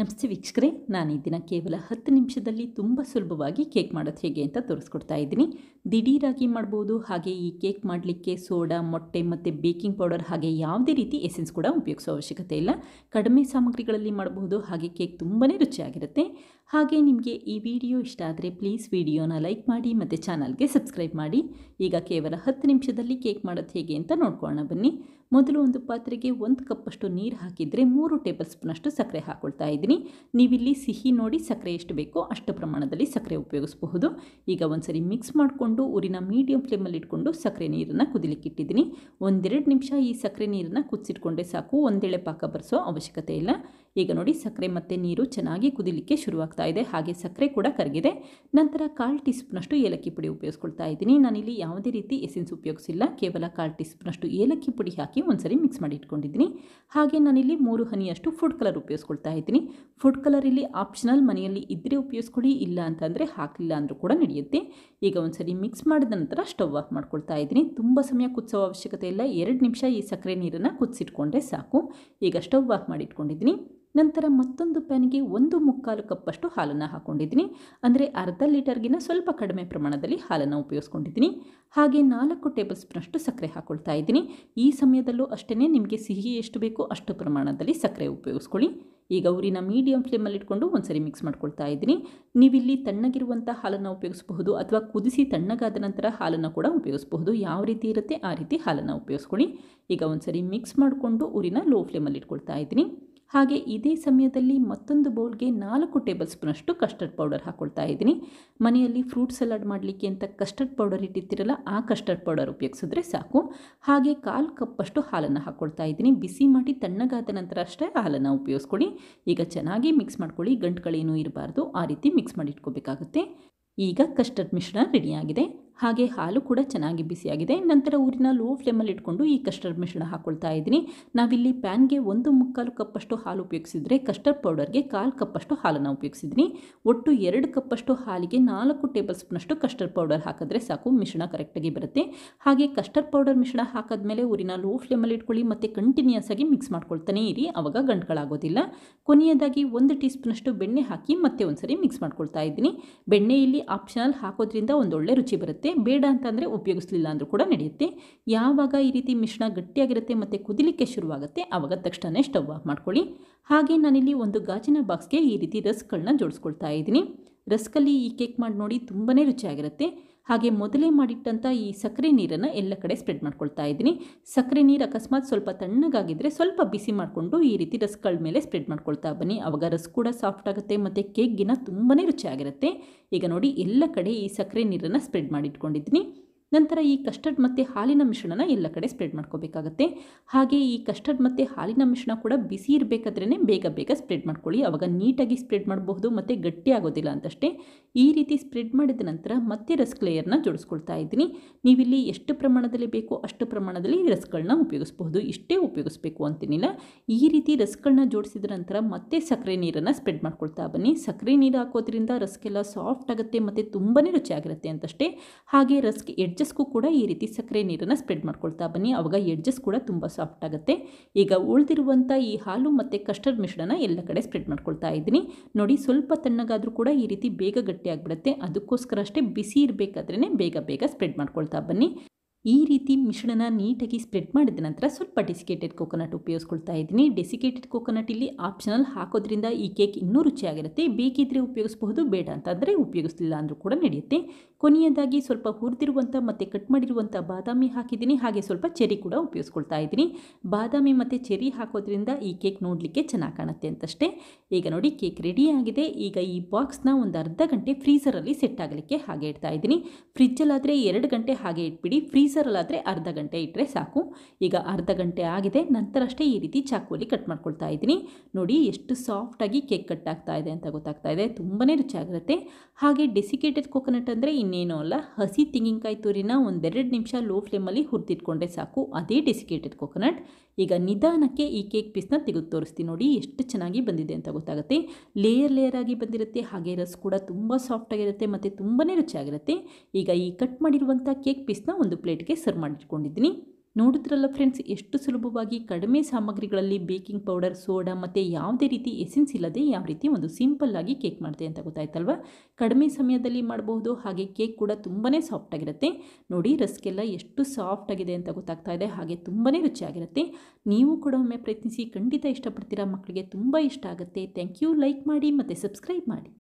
ನಮಸ್ತೆ ವೀಕ್ಷಕರೇ ನಾನು ಈ ದಿನ ಕೇವಲ ಹತ್ತು ನಿಮಿಷದಲ್ಲಿ ತುಂಬ ಸುಲಭವಾಗಿ ಕೇಕ್ ಮಾಡೋದು ಹೇಗೆ ಅಂತ ತೋರಿಸ್ಕೊಡ್ತಾ ಇದ್ದೀನಿ ದಿಢೀರಾಗಿ ಮಾಡ್ಬೋದು ಹಾಗೆ ಈ ಕೇಕ್ ಮಾಡಲಿಕ್ಕೆ ಸೋಡಾ ಮೊಟ್ಟೆ ಮತ್ತು ಬೇಕಿಂಗ್ ಪೌಡರ್ ಹಾಗೆ ಯಾವುದೇ ರೀತಿ ಎಸೆನ್ಸ್ ಕೂಡ ಉಪಯೋಗಿಸೋ ಅವಶ್ಯಕತೆ ಇಲ್ಲ ಕಡಿಮೆ ಸಾಮಗ್ರಿಗಳಲ್ಲಿ ಮಾಡಬಹುದು ಹಾಗೆ ಕೇಕ್ ತುಂಬಾ ರುಚಿಯಾಗಿರುತ್ತೆ ಹಾಗೆ ನಿಮಗೆ ಈ ವಿಡಿಯೋ ಇಷ್ಟ ಆದರೆ ಪ್ಲೀಸ್ ವಿಡಿಯೋನ ಲೈಕ್ ಮಾಡಿ ಮತ್ತು ಚಾನಲ್ಗೆ ಸಬ್ಸ್ಕ್ರೈಬ್ ಮಾಡಿ ಈಗ ಕೇವಲ ಹತ್ತು ನಿಮಿಷದಲ್ಲಿ ಕೇಕ್ ಮಾಡೋದು ಹೇಗೆ ಅಂತ ನೋಡ್ಕೊಳ್ಳೋಣ ಬನ್ನಿ ಮೊದಲು ಒಂದು ಪಾತ್ರೆಗೆ ಒಂದು ಕಪ್ಪಷ್ಟು ನೀರು ಹಾಕಿದರೆ ಮೂರು ಟೇಬಲ್ ಸ್ಪೂನಷ್ಟು ಸಕ್ಕರೆ ಹಾಕೊಳ್ತಾ ಇದ್ದೀನಿ ನೀವಿಲ್ಲಿ ಸಿಹಿ ನೋಡಿ ಸಕ್ಕರೆ ಎಷ್ಟು ಬೇಕೋ ಅಷ್ಟು ಪ್ರಮಾಣದಲ್ಲಿ ಸಕ್ಕರೆ ಉಪಯೋಗಿಸಬಹುದು ಈಗ ಒಂದ್ಸರಿ ಮಿಕ್ಸ್ ಮಾಡಿಕೊಂಡು ಊರಿನ ಮೀಡಿಯಂ ಫ್ಲೇಮಲ್ಲಿ ಇಟ್ಕೊಂಡು ಸಕ್ಕರೆ ನೀರನ್ನು ಇಟ್ಟಿದ್ದೀನಿ ಒಂದೆರಡು ನಿಮಿಷ ಈ ಸಕ್ಕರೆ ನೀರನ್ನು ಕುದಿಸಿಟ್ಕೊಂಡೆ ಸಾಕು ಒಂದೇಳೆ ಪಾಕ ಬರೆಸೋ ಅವಶ್ಯಕತೆ ಇಲ್ಲ ಈಗ ನೋಡಿ ಸಕ್ಕರೆ ಮತ್ತು ನೀರು ಚೆನ್ನಾಗಿ ಕುದಿಲಿಕ್ಕೆ ಶುರುವಾಗ್ತಾ ಇದೆ ಹಾಗೆ ಸಕ್ಕರೆ ಕೂಡ ಕರಗಿದೆ ನಂತರ ಕಾಲು ಟೀ ಸ್ಪೂನಷ್ಟು ಏಲಕ್ಕಿ ಪುಡಿ ಉಪಯೋಗಿಸ್ಕೊಳ್ತಾ ಇದ್ದೀನಿ ನಾನಿಲ್ಲಿ ಯಾವುದೇ ರೀತಿ ಎಸೆನ್ಸ್ ಉಪಯೋಗಿಸಿಲ್ಲ ಕೇವಲ ಕಾಲು ಟೀ ಸ್ಪೂನಷ್ಟು ಏಲಕ್ಕಿ ಪುಡಿ ಹಾಕಿ ಒಂದ್ಸರಿ ಮಿಕ್ಸ್ ಮಾಡಿ ಇಟ್ಕೊಂಡಿದ್ದೀನಿ ಹಾಗೆ ನಾನಿಲ್ಲಿ ಮೂರು ಹನಿಯಷ್ಟು ಫುಡ್ ಕಲರ್ ಉಪಯೋಗಿಸ್ಕೊಳ್ತಾ ಇದ್ದೀನಿ ಫುಡ್ ಕಲರ್ ಇಲ್ಲಿ ಆಪ್ಷನಲ್ ಮನೆಯಲ್ಲಿ ಇದ್ದರೆ ಉಪಯೋಗಿಸ್ಕೊಳ್ಳಿ ಇಲ್ಲ ಅಂತಂದರೆ ಹಾಕಲಿಲ್ಲ ಅಂದರೂ ಕೂಡ ನಡೆಯುತ್ತೆ ಈಗ ಒಂದ್ಸರಿ ಮಿಕ್ಸ್ ಮಾಡಿದ ನಂತರ ಸ್ಟವ್ ಆಫ್ ಮಾಡ್ಕೊಳ್ತಾ ಇದ್ದೀನಿ ತುಂಬ ಸಮಯ ಕುದಿಸೋ ಅವಶ್ಯಕತೆ ಇಲ್ಲ ಎರಡು ನಿಮಿಷ ಈ ಸಕ್ಕರೆ ನೀರನ್ನು ಕುದಿಸಿಟ್ಕೊಂಡ್ರೆ ಸಾಕು ಈಗ ಸ್ಟವ್ ಆಫ್ ಮಾಡಿಟ್ಕೊಂಡಿದ್ದೀನಿ ನಂತರ ಮತ್ತೊಂದು ಪ್ಯಾನ್ಗೆ ಒಂದು ಮುಕ್ಕಾಲು ಕಪ್ಪಷ್ಟು ಹಾಲನ್ನು ಹಾಕ್ಕೊಂಡಿದ್ದೀನಿ ಅಂದರೆ ಅರ್ಧ ಲೀಟರ್ಗಿನ ಸ್ವಲ್ಪ ಕಡಿಮೆ ಪ್ರಮಾಣದಲ್ಲಿ ಹಾಲನ್ನು ಉಪಯೋಗಿಸ್ಕೊಂಡಿದ್ದೀನಿ ಹಾಗೆ ನಾಲ್ಕು ಟೇಬಲ್ ಸ್ಪೂನಷ್ಟು ಸಕ್ಕರೆ ಹಾಕ್ಕೊಳ್ತಾ ಇದ್ದೀನಿ ಈ ಸಮಯದಲ್ಲೂ ಅಷ್ಟೇ ನಿಮಗೆ ಸಿಹಿ ಎಷ್ಟು ಬೇಕೋ ಅಷ್ಟು ಪ್ರಮಾಣದಲ್ಲಿ ಸಕ್ಕರೆ ಉಪಯೋಗಿಸ್ಕೊಳ್ಳಿ ಈಗ ಊರಿನ ಮೀಡಿಯಂ ಫ್ಲೇಮಲ್ಲಿ ಇಟ್ಕೊಂಡು ಒಂದ್ಸರಿ ಮಿಕ್ಸ್ ಮಾಡ್ಕೊಳ್ತಾ ಇದ್ದೀನಿ ನೀವಿಲ್ಲಿ ತಣ್ಣಗಿರುವಂಥ ಹಾಲನ್ನು ಉಪಯೋಗಿಸಬಹುದು ಅಥವಾ ಕುದಿಸಿ ತಣ್ಣಗಾದ ನಂತರ ಹಾಲನ್ನು ಕೂಡ ಉಪಯೋಗಿಸಬಹುದು ಯಾವ ರೀತಿ ಇರುತ್ತೆ ಆ ರೀತಿ ಹಾಲನ್ನು ಉಪಯೋಗಿಸ್ಕೊಳ್ಳಿ ಈಗ ಒಂದ್ಸರಿ ಮಿಕ್ಸ್ ಮಾಡಿಕೊಂಡು ಊರಿನ ಲೋ ಫ್ಲೇಮಲ್ಲಿ ಇಟ್ಕೊಳ್ತಾ ಇದ್ದೀನಿ ಹಾಗೆ ಇದೇ ಸಮಯದಲ್ಲಿ ಮತ್ತೊಂದು ಬೌಲ್ಗೆ ನಾಲ್ಕು ಟೇಬಲ್ ಸ್ಪೂನಷ್ಟು ಕಸ್ಟರ್ಡ್ ಪೌಡರ್ ಹಾಕ್ಕೊಳ್ತಾ ಇದ್ದೀನಿ ಮನೆಯಲ್ಲಿ ಫ್ರೂಟ್ ಸಲಾಡ್ ಮಾಡಲಿಕ್ಕೆ ಅಂತ ಕಸ್ಟರ್ಡ್ ಪೌಡರ್ ಇಟ್ಟಿರ್ತೀರಲ್ಲ ಆ ಕಸ್ಟರ್ಡ್ ಪೌಡರ್ ಉಪಯೋಗಿಸಿದ್ರೆ ಸಾಕು ಹಾಗೆ ಕಾಲು ಕಪ್ಪಷ್ಟು ಹಾಲನ್ನು ಹಾಕ್ಕೊಳ್ತಾ ಇದ್ದೀನಿ ಬಿಸಿ ಮಾಡಿ ತಣ್ಣಗಾದ ನಂತರ ಅಷ್ಟೇ ಹಾಲನ್ನು ಉಪಯೋಗಿಸ್ಕೊಳ್ಳಿ ಈಗ ಚೆನ್ನಾಗಿ ಮಿಕ್ಸ್ ಮಾಡ್ಕೊಳ್ಳಿ ಗಂಟುಗಳೇನೂ ಇರಬಾರ್ದು ಆ ರೀತಿ ಮಿಕ್ಸ್ ಮಾಡಿ ಈಗ ಕಸ್ಟರ್ಡ್ ಮಿಶ್ರಣ ರೆಡಿಯಾಗಿದೆ ಹಾಗೆ ಹಾಲು ಕೂಡ ಚೆನ್ನಾಗಿ ಬಿಸಿಯಾಗಿದೆ ನಂತರ ಊರಿನ ಲೋ ಫ್ಲೇಮಲ್ಲಿ ಇಟ್ಕೊಂಡು ಈ ಕಸ್ಟರ್ಡ್ ಮಿಶ್ರಣ ಹಾಕ್ಕೊಳ್ತಾ ಇದ್ದೀನಿ ನಾವಿಲ್ಲಿ ಪ್ಯಾನ್ಗೆ ಒಂದು ಮುಕ್ಕಾಲು ಕಪ್ಪಷ್ಟು ಹಾಲು ಉಪಯೋಗಿಸಿದರೆ ಕಸ್ಟರ್ಡ್ ಪೌಡರ್ಗೆ ಕಾಲು ಕಪ್ಪಷ್ಟು ಹಾಲನ್ನು ಉಪಯೋಗಿಸಿದ್ದೀನಿ ಒಟ್ಟು ಎರಡು ಕಪ್ಪಷ್ಟು ಹಾಲಿಗೆ ನಾಲ್ಕು ಟೇಬಲ್ ಸ್ಪೂನಷ್ಟು ಕಸ್ಟರ್ಡ್ ಪೌಡರ್ ಹಾಕಿದ್ರೆ ಸಾಕು ಮಿಶ್ರಣ ಕರೆಕ್ಟಾಗಿ ಬರುತ್ತೆ ಹಾಗೆ ಕಸ್ಟರ್ಡ್ ಪೌಡರ್ ಮಿಶ್ರಣ ಹಾಕಿದ್ಮೇಲೆ ಊರಿನ ಲೋ ಫ್ಲೇಮಲ್ಲಿ ಇಟ್ಕೊಳ್ಳಿ ಮತ್ತು ಕಂಟಿನ್ಯೂಸ್ ಆಗಿ ಮಿಕ್ಸ್ ಮಾಡ್ಕೊಳ್ತಾನೆ ಇರಿ ಅವಾಗ ಗಂಟುಗಳಾಗೋದಿಲ್ಲ ಕೊನೆಯದಾಗಿ ಒಂದು ಟೀ ಸ್ಪೂನಷ್ಟು ಬೆಣ್ಣೆ ಹಾಕಿ ಮತ್ತೆ ಒಂದ್ಸರಿ ಮಿಕ್ಸ್ ಮಾಡ್ಕೊಳ್ತಾ ಇದ್ದೀನಿ ಬೆಣ್ಣೆ ಇಲ್ಲಿ ಆಪ್ಷನಲ್ ಹಾಕೋದ್ರಿಂದ ಒಂದೊಳ್ಳೆ ರುಚಿ ಬರುತ್ತೆ ಬೇಡ ಅಂತಂದರೆ ಉಪಯೋಗಿಸಲಿಲ್ಲ ಅಂದರೂ ಕೂಡ ನಡೆಯುತ್ತೆ ಯಾವಾಗ ಈ ರೀತಿ ಮಿಶ್ರಣ ಗಟ್ಟಿಯಾಗಿರುತ್ತೆ ಮತ್ತು ಕುದಿಲಿಕ್ಕೆ ಶುರುವಾಗುತ್ತೆ ಆವಾಗ ತಕ್ಷಣ ಸ್ಟವ್ ಆಫ್ ಮಾಡ್ಕೊಳ್ಳಿ ಹಾಗೆ ನಾನಿಲ್ಲಿ ಒಂದು ಗಾಜಿನ ಬಾಕ್ಸ್ಗೆ ಈ ರೀತಿ ರಸ್ಗಳನ್ನ ಜೋಡಿಸ್ಕೊಳ್ತಾ ಇದ್ದೀನಿ ರಸ್ಕಲ್ಲಿ ಈ ಕೇಕ್ ಮಾಡಿ ನೋಡಿ ತುಂಬಾ ರುಚಿಯಾಗಿರುತ್ತೆ ಹಾಗೆ ಮೊದಲೇ ಮಾಡಿಟ್ಟಂಥ ಈ ಸಕ್ಕರೆ ನೀರನ್ನು ಎಲ್ಲ ಕಡೆ ಸ್ಪ್ರೆಡ್ ಮಾಡ್ಕೊಳ್ತಾ ಇದ್ದೀನಿ ಸಕ್ಕರೆ ನೀರು ಅಕಸ್ಮಾತ್ ಸ್ವಲ್ಪ ತಣ್ಣಗಾಗಿದ್ದರೆ ಸ್ವಲ್ಪ ಬಿಸಿ ಮಾಡಿಕೊಂಡು ಈ ರೀತಿ ರಸ್ಗಳ ಮೇಲೆ ಸ್ಪ್ರೆಡ್ ಮಾಡ್ಕೊಳ್ತಾ ಬನ್ನಿ ಆವಾಗ ರಸ್ ಕೂಡ ಸಾಫ್ಟ್ ಆಗುತ್ತೆ ಮತ್ತು ಕೇಕ್ಗಿನ ತುಂಬಾ ರುಚಿಯಾಗಿರುತ್ತೆ ಈಗ ನೋಡಿ ಎಲ್ಲ ಕಡೆ ಈ ಸಕ್ಕರೆ ನೀರನ್ನು ಸ್ಪ್ರೆಡ್ ಮಾಡಿಟ್ಕೊಂಡಿದ್ದೀನಿ ನಂತರ ಈ ಕಸ್ಟರ್ಡ್ ಮತ್ತು ಹಾಲಿನ ಮಿಶ್ರಣನ ಎಲ್ಲ ಕಡೆ ಸ್ಪ್ರೆಡ್ ಮಾಡ್ಕೋಬೇಕಾಗತ್ತೆ ಹಾಗೆ ಈ ಕಸ್ಟರ್ಡ್ ಮತ್ತು ಹಾಲಿನ ಮಿಶ್ರಣ ಕೂಡ ಬಿಸಿ ಇರಬೇಕಾದ್ರೇ ಬೇಗ ಬೇಗ ಸ್ಪ್ರೆಡ್ ಮಾಡ್ಕೊಳ್ಳಿ ಆವಾಗ ನೀಟಾಗಿ ಸ್ಪ್ರೆಡ್ ಮಾಡಬಹುದು ಮತ್ತು ಗಟ್ಟಿ ಆಗೋದಿಲ್ಲ ಅಂತಷ್ಟೇ ಈ ರೀತಿ ಸ್ಪ್ರೆಡ್ ಮಾಡಿದ ನಂತರ ಮತ್ತೆ ರಸ್ಕ್ ಲೇಯರ್ನ ಜೋಡಿಸ್ಕೊಳ್ತಾ ಇದ್ದೀನಿ ನೀವಿಲ್ಲಿ ಎಷ್ಟು ಪ್ರಮಾಣದಲ್ಲಿ ಬೇಕೋ ಅಷ್ಟು ಪ್ರಮಾಣದಲ್ಲಿ ರಸ್ಗಳನ್ನ ಉಪಯೋಗಿಸಬಹುದು ಇಷ್ಟೇ ಉಪಯೋಗಿಸ್ಬೇಕು ಅಂತೇನಿಲ್ಲ ಈ ರೀತಿ ರಸ್ಗಳನ್ನ ಜೋಡಿಸಿದ ನಂತರ ಮತ್ತೆ ಸಕ್ಕರೆ ನೀರನ್ನು ಸ್ಪ್ರೆಡ್ ಮಾಡ್ಕೊಳ್ತಾ ಬನ್ನಿ ಸಕ್ಕರೆ ನೀರು ಹಾಕೋದ್ರಿಂದ ರಸ್ಕೆಲ್ಲ ಸಾಫ್ಟ್ ಆಗುತ್ತೆ ಮತ್ತು ತುಂಬಾ ರುಚಿಯಾಗಿರುತ್ತೆ ಅಂತಷ್ಟೇ ಹಾಗೆ ರಸ್ಕ್ ಎಡ್ಜ್ ಎಡ್ಜಸ್ಗೂ ಕೂಡ ಈ ರೀತಿ ಸಕ್ಕರೆ ನೀರನ್ನು ಸ್ಪ್ರೆಡ್ ಮಾಡ್ಕೊಳ್ತಾ ಬನ್ನಿ ಅವಾಗ ಎಡ್ಜಸ್ ಕೂಡ ತುಂಬ ಸಾಫ್ಟ್ ಆಗುತ್ತೆ ಈಗ ಉಳಿದಿರುವಂಥ ಈ ಹಾಲು ಮತ್ತು ಕಸ್ಟರ್ಡ್ ಮಿಶ್ರಣ ಎಲ್ಲ ಕಡೆ ಸ್ಪ್ರೆಡ್ ಮಾಡ್ಕೊಳ್ತಾ ಇದ್ದೀನಿ ನೋಡಿ ಸ್ವಲ್ಪ ತಣ್ಣಗಾದರೂ ಕೂಡ ಈ ರೀತಿ ಬೇಗ ಗಟ್ಟಿ ಆಗಿಬಿಡುತ್ತೆ ಅದಕ್ಕೋಸ್ಕರ ಅಷ್ಟೇ ಬಿಸಿ ಇರಬೇಕಾದ್ರೇ ಬೇಗ ಬೇಗ ಸ್ಪ್ರೆಡ್ ಮಾಡ್ಕೊಳ್ತಾ ಬನ್ನಿ ಈ ರೀತಿ ಮಿಶ್ರಣನ ನೀಟಾಗಿ ಸ್ಪ್ರೆಡ್ ಮಾಡಿದ ನಂತರ ಸ್ವಲ್ಪ ಡೆಸಿಕೇಟೆಡ್ ಕೋಕೋನಟ್ ಉಪಯೋಗಿಸ್ಕೊಳ್ತಾ ಇದ್ದೀನಿ ಡೆಸಿಕೇಟೆಡ್ ಕೋಕೋನಟ್ ಇಲ್ಲಿ ಆಪ್ಷನಲ್ ಹಾಕೋದ್ರಿಂದ ಈ ಕೇಕ್ ಇನ್ನೂ ರುಚಿಯಾಗಿರುತ್ತೆ ಬೇಕಿದ್ದರೆ ಉಪಯೋಗಿಸಬಹುದು ಬೇಡ ಅಂತಂದರೆ ಉಪಯೋಗಿಸ್ಲಿಲ್ಲ ಅಂದರೂ ಕೂಡ ನಡೆಯುತ್ತೆ ಕೊನೆಯದಾಗಿ ಸ್ವಲ್ಪ ಹುರಿದಿರುವಂಥ ಮತ್ತು ಕಟ್ ಮಾಡಿರುವಂಥ ಬಾದಾಮಿ ಹಾಕಿದ್ದೀನಿ ಹಾಗೆ ಸ್ವಲ್ಪ ಚೆರಿ ಕೂಡ ಉಪಯೋಗಿಸ್ಕೊಳ್ತಾ ಇದ್ದೀನಿ ಬಾದಾಮಿ ಮತ್ತು ಚೆರಿ ಹಾಕೋದ್ರಿಂದ ಈ ಕೇಕ್ ನೋಡಲಿಕ್ಕೆ ಚೆನ್ನಾಗಿ ಕಾಣುತ್ತೆ ಅಂತಷ್ಟೇ ಈಗ ನೋಡಿ ಕೇಕ್ ರೆಡಿ ಆಗಿದೆ ಈಗ ಈ ಬಾಕ್ಸ್ನ ಒಂದು ಅರ್ಧ ಗಂಟೆ ಫ್ರೀಸರಲ್ಲಿ ಸೆಟ್ ಆಗಲಿಕ್ಕೆ ಹಾಗೆ ಇಡ್ತಾ ಇದ್ದೀನಿ ಫ್ರಿಜ್ಜಲ್ಲಾದರೆ ಎರಡು ಗಂಟೆ ಹಾಗೆ ಇಟ್ಬಿಡಿ ಫ್ರೀಸ್ ಫ್ರೀಸರಲ್ಲಾದರೆ ಅರ್ಧ ಗಂಟೆ ಇಟ್ಟರೆ ಸಾಕು ಈಗ ಅರ್ಧ ಗಂಟೆ ಆಗಿದೆ ನಂತರ ಅಷ್ಟೇ ಈ ರೀತಿ ಚಾಕುವಲ್ಲಿ ಕಟ್ ಮಾಡ್ಕೊಳ್ತಾ ಇದ್ದೀನಿ ನೋಡಿ ಎಷ್ಟು ಸಾಫ್ಟಾಗಿ ಕೇಕ್ ಕಟ್ ಆಗ್ತಾ ಇದೆ ಅಂತ ಗೊತ್ತಾಗ್ತಾ ಇದೆ ತುಂಬನೇ ರುಚಿಯಾಗಿರುತ್ತೆ ಹಾಗೆ ಡೆಸಿಕೇಟೆಡ್ ಕೋಕೋನಟ್ ಅಂದರೆ ಇನ್ನೇನು ಅಲ್ಲ ಹಸಿ ತೆಂಗಿನಕಾಯಿ ತುರಿನ ಒಂದೆರಡು ನಿಮಿಷ ಲೋ ಫ್ಲೇಮಲ್ಲಿ ಹುರಿದಿಟ್ಕೊಂಡ್ರೆ ಸಾಕು ಅದೇ ಡೆಸಿಕೇಟೆಡ್ ಕೋಕೋನಟ್ ಈಗ ನಿಧಾನಕ್ಕೆ ಈ ಕೇಕ್ ಪೀಸ್ನ ತೆಗೆದು ತೋರಿಸ್ತೀನಿ ನೋಡಿ ಎಷ್ಟು ಚೆನ್ನಾಗಿ ಬಂದಿದೆ ಅಂತ ಗೊತ್ತಾಗುತ್ತೆ ಲೇಯರ್ ಲೇಯರ್ ಆಗಿ ಬಂದಿರುತ್ತೆ ಹಾಗೆ ರಸ್ ಕೂಡ ತುಂಬ ಸಾಫ್ಟಾಗಿರುತ್ತೆ ಮತ್ತು ತುಂಬಾ ರುಚಿಯಾಗಿರುತ್ತೆ ಈಗ ಈ ಕಟ್ ಮಾಡಿರುವಂಥ ಕೇಕ್ ಪೀಸ್ನ ಒಂದು ಪ್ಲೇಟ್ ಪ್ಲೇಟ್ಗೆ ಸರ್ವ್ ಮಾಡಿಕೊಂಡಿದ್ದೀನಿ ನೋಡಿದ್ರಲ್ಲ ಫ್ರೆಂಡ್ಸ್ ಎಷ್ಟು ಸುಲಭವಾಗಿ ಕಡಿಮೆ ಸಾಮಗ್ರಿಗಳಲ್ಲಿ ಬೇಕಿಂಗ್ ಪೌಡರ್ ಸೋಡಾ ಮತ್ತು ಯಾವುದೇ ರೀತಿ ಎಸೆನ್ಸ್ ಇಲ್ಲದೆ ಯಾವ ರೀತಿ ಒಂದು ಸಿಂಪಲ್ಲಾಗಿ ಕೇಕ್ ಮಾಡಿದೆ ಅಂತ ಗೊತ್ತಾಯ್ತಲ್ವ ಕಡಿಮೆ ಸಮಯದಲ್ಲಿ ಮಾಡಬಹುದು ಹಾಗೆ ಕೇಕ್ ಕೂಡ ತುಂಬಾ ಆಗಿರುತ್ತೆ ನೋಡಿ ರಸ್ಕೆಲ್ಲ ಎಷ್ಟು ಸಾಫ್ಟ್ ಆಗಿದೆ ಅಂತ ಗೊತ್ತಾಗ್ತಾ ಇದೆ ಹಾಗೆ ತುಂಬಾ ರುಚಿಯಾಗಿರುತ್ತೆ ನೀವು ಕೂಡ ಒಮ್ಮೆ ಪ್ರಯತ್ನಿಸಿ ಖಂಡಿತ ಇಷ್ಟಪಡ್ತೀರಾ ಮಕ್ಕಳಿಗೆ ತುಂಬ ಇಷ್ಟ ಆಗುತ್ತೆ ಥ್ಯಾಂಕ್ ಯು ಲೈಕ್ ಮಾಡಿ ಮತ್ತು ಸಬ್ಸ್ಕ್ರೈಬ್ ಮಾಡಿ